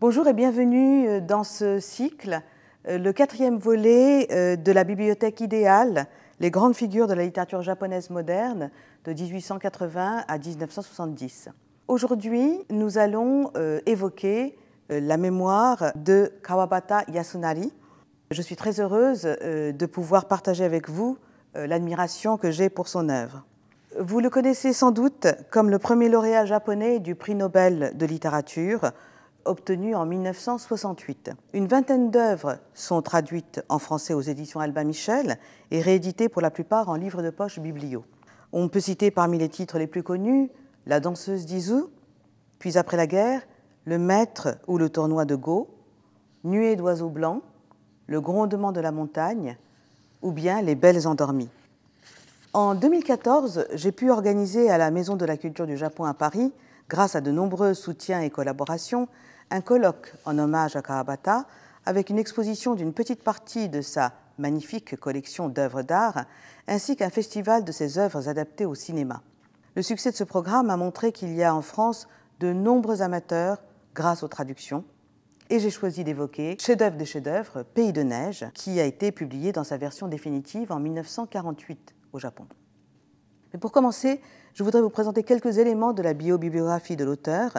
Bonjour et bienvenue euh, dans ce cycle, euh, le quatrième volet euh, de la bibliothèque idéale, les grandes figures de la littérature japonaise moderne de 1880 à 1970. Aujourd'hui, nous allons évoquer la mémoire de Kawabata Yasunari. Je suis très heureuse de pouvoir partager avec vous l'admiration que j'ai pour son œuvre. Vous le connaissez sans doute comme le premier lauréat japonais du prix Nobel de littérature obtenu en 1968. Une vingtaine d'œuvres sont traduites en français aux éditions Albin Michel et rééditées pour la plupart en livres de poche biblio. On peut citer parmi les titres les plus connus La danseuse d'Izu, puis après la guerre, Le maître ou le tournoi de Go, Nuée d'oiseaux blancs, Le grondement de la montagne ou bien Les belles endormies. En 2014, j'ai pu organiser à la Maison de la Culture du Japon à Paris grâce à de nombreux soutiens et collaborations, un colloque en hommage à Karabata avec une exposition d'une petite partie de sa magnifique collection d'œuvres d'art, ainsi qu'un festival de ses œuvres adaptées au cinéma. Le succès de ce programme a montré qu'il y a en France de nombreux amateurs grâce aux traductions, et j'ai choisi d'évoquer Chef-d'œuvre des chefs-d'œuvre, Pays de neige, qui a été publié dans sa version définitive en 1948 au Japon. Mais pour commencer, je voudrais vous présenter quelques éléments de la biobibliographie de l'auteur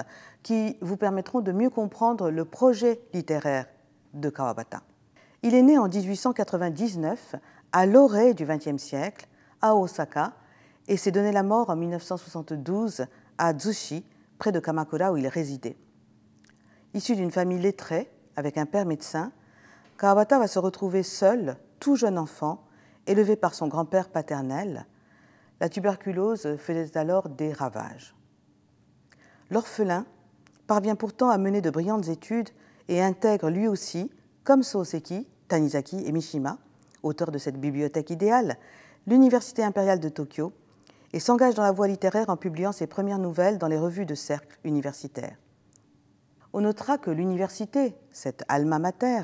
qui vous permettront de mieux comprendre le projet littéraire de Kawabata. Il est né en 1899 à l'orée du XXe siècle, à Osaka, et s'est donné la mort en 1972 à Tsushi, près de Kamakura où il résidait. Issu d'une famille lettrée, avec un père médecin, Kawabata va se retrouver seul, tout jeune enfant, élevé par son grand-père paternel, la tuberculose faisait alors des ravages. L'orphelin parvient pourtant à mener de brillantes études et intègre lui aussi, comme Soseki, Tanizaki et Mishima, auteurs de cette bibliothèque idéale, l'Université impériale de Tokyo et s'engage dans la voie littéraire en publiant ses premières nouvelles dans les revues de cercle universitaires. On notera que l'université, cette alma mater,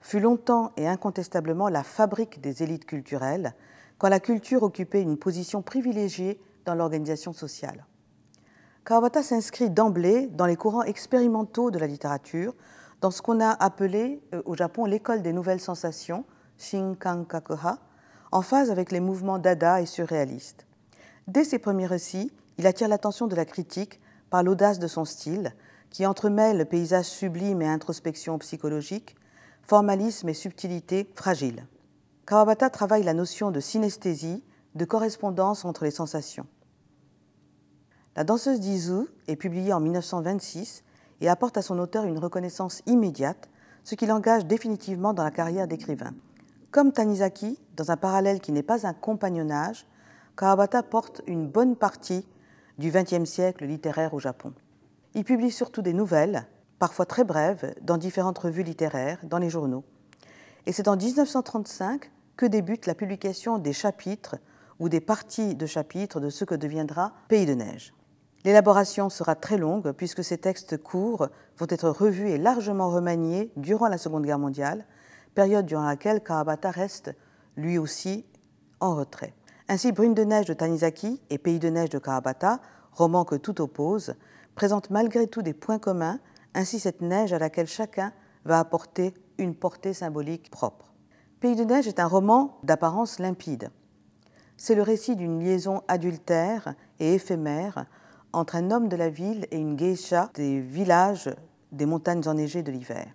fut longtemps et incontestablement la fabrique des élites culturelles, quand la culture occupait une position privilégiée dans l'organisation sociale. Kawabata s'inscrit d'emblée dans les courants expérimentaux de la littérature, dans ce qu'on a appelé euh, au Japon l'école des nouvelles sensations, shinkankakoha, en phase avec les mouvements dada et surréalistes. Dès ses premiers récits, il attire l'attention de la critique par l'audace de son style, qui entremêle paysage sublime et introspection psychologique, formalisme et subtilité fragile. Kawabata travaille la notion de synesthésie, de correspondance entre les sensations. La danseuse d'Izu est publiée en 1926 et apporte à son auteur une reconnaissance immédiate, ce qui l'engage définitivement dans la carrière d'écrivain. Comme Tanizaki, dans un parallèle qui n'est pas un compagnonnage, Kawabata porte une bonne partie du XXe siècle littéraire au Japon. Il publie surtout des nouvelles, parfois très brèves, dans différentes revues littéraires, dans les journaux. Et c'est en 1935 que débute la publication des chapitres ou des parties de chapitres de ce que deviendra Pays de Neige. L'élaboration sera très longue puisque ces textes courts vont être revus et largement remaniés durant la Seconde Guerre mondiale, période durant laquelle Karabata reste lui aussi en retrait. Ainsi, Brune de neige de Tanizaki et Pays de neige de Karabata, roman que tout oppose, présentent malgré tout des points communs, ainsi cette neige à laquelle chacun va apporter une portée symbolique propre. Pays de neige est un roman d'apparence limpide. C'est le récit d'une liaison adultère et éphémère entre un homme de la ville et une geisha des villages des montagnes enneigées de l'hiver.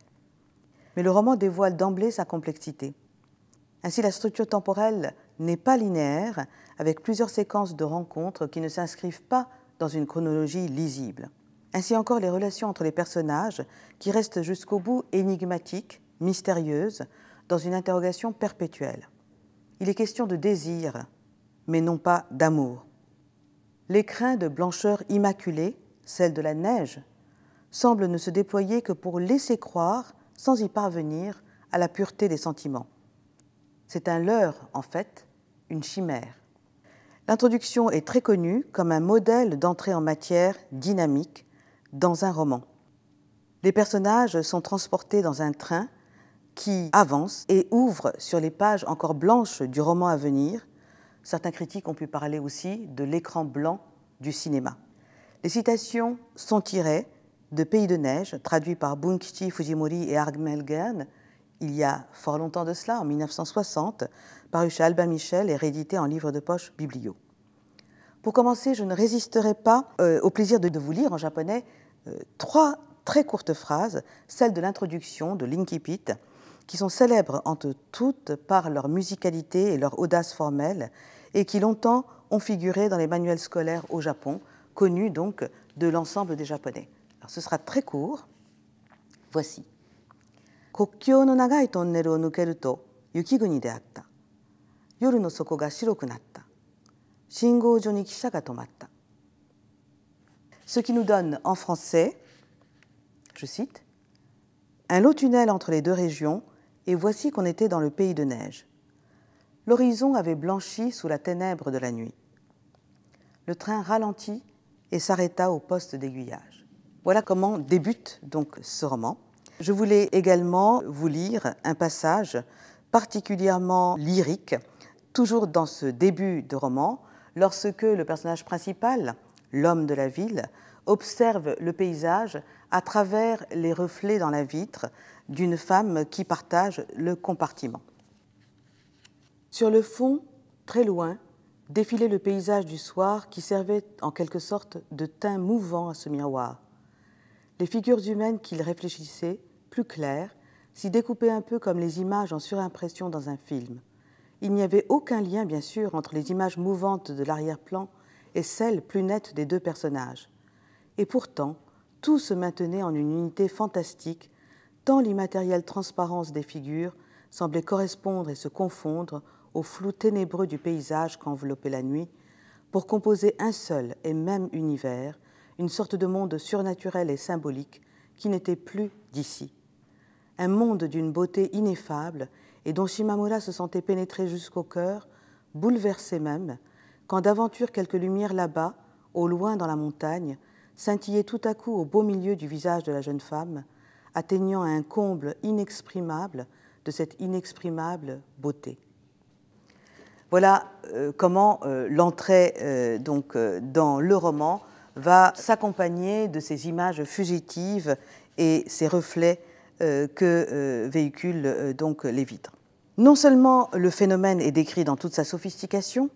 Mais le roman dévoile d'emblée sa complexité. Ainsi, la structure temporelle n'est pas linéaire, avec plusieurs séquences de rencontres qui ne s'inscrivent pas dans une chronologie lisible. Ainsi encore les relations entre les personnages, qui restent jusqu'au bout énigmatiques, mystérieuses, dans une interrogation perpétuelle. Il est question de désir, mais non pas d'amour. L'écrin de blancheur immaculée, celle de la neige, semble ne se déployer que pour laisser croire, sans y parvenir, à la pureté des sentiments. C'est un leurre, en fait, une chimère. L'introduction est très connue comme un modèle d'entrée en matière dynamique dans un roman. Les personnages sont transportés dans un train qui avance et ouvre sur les pages encore blanches du roman à venir. Certains critiques ont pu parler aussi de l'écran blanc du cinéma. Les citations sont tirées de Pays de neige, traduit par Bunkichi Fujimori et Argmelgen il y a fort longtemps de cela, en 1960, paru chez Albin Michel et réédité en livre de poche Biblio. Pour commencer, je ne résisterai pas euh, au plaisir de, vous lire en japonais euh, trois très courtes phrases, celle de l'introduction de Linkipit, qui sont célèbres entre toutes par leur musicalité et leur audace formelle, et qui longtemps ont figuré dans les manuels scolaires au Japon, connus donc de l'ensemble des Japonais. Alors ce sera très court. Voici. no nagai no soko ga ni kisha Ce qui nous donne en français, je cite, un lot tunnel entre les deux régions et voici qu'on était dans le pays de neige. L'horizon avait blanchi sous la ténèbre de la nuit. Le train ralentit et s'arrêta au poste d'aiguillage. Voilà comment débute donc ce roman. Je voulais également vous lire un passage particulièrement lyrique, toujours dans ce début de roman, lorsque le personnage principal, l'homme de la ville, observe le paysage à travers les reflets dans la vitre d'une femme qui partage le compartiment. Sur le fond, très loin, défilait le paysage du soir qui servait en quelque sorte de teint mouvant à ce miroir. Les figures humaines qu'il réfléchissait, plus claires, s'y découpaient un peu comme les images en surimpression dans un film. Il n'y avait aucun lien, bien sûr, entre les images mouvantes de l'arrière-plan et celles plus nettes des deux personnages. Et pourtant, tout se maintenait en une unité fantastique tant l'immatérielle transparence des figures semblait correspondre et se confondre au flou ténébreux du paysage qu'enveloppait la nuit, pour composer un seul et même univers, une sorte de monde surnaturel et symbolique qui n'était plus d'ici. Un monde d'une beauté ineffable et dont Shimamura se sentait pénétré jusqu'au cœur, bouleversé même, quand d'aventure quelques lumières là-bas, au loin dans la montagne, scintillaient tout à coup au beau milieu du visage de la jeune femme, atteignant un comble inexprimable de cette inexprimable beauté. Voilà euh, comment euh, l'entrée euh, donc dans le roman va s'accompagner de ces images fugitives et ces reflets que véhiculent donc les vitres. Non seulement le phénomène est décrit dans toute sa sophistication,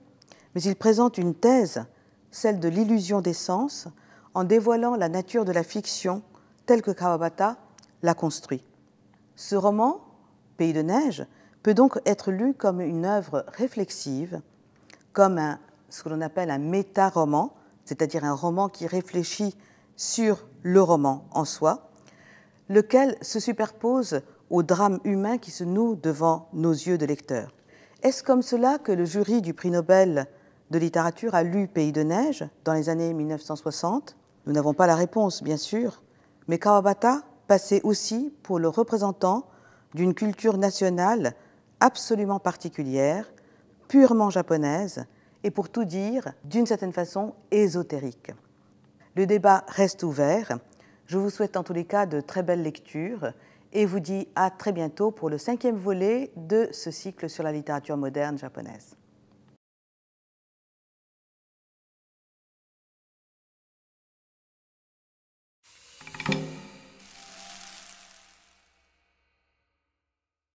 mais il présente une thèse, celle de l'illusion des sens, en dévoilant la nature de la fiction telle que Kawabata l'a construit. Ce roman, Pays de neige, peut donc être lu comme une œuvre réflexive, comme un, ce que l'on appelle un méta-roman, c'est-à-dire un roman qui réfléchit sur le roman en soi, lequel se superpose au drame humain qui se noue devant nos yeux de lecteurs. Est-ce comme cela que le jury du prix Nobel de littérature a lu Pays de neige dans les années 1960 Nous n'avons pas la réponse, bien sûr, mais Kawabata passer aussi pour le représentant d'une culture nationale absolument particulière, purement japonaise, et pour tout dire, d'une certaine façon, ésotérique. Le débat reste ouvert. Je vous souhaite en tous les cas de très belles lectures et vous dis à très bientôt pour le cinquième volet de ce cycle sur la littérature moderne japonaise.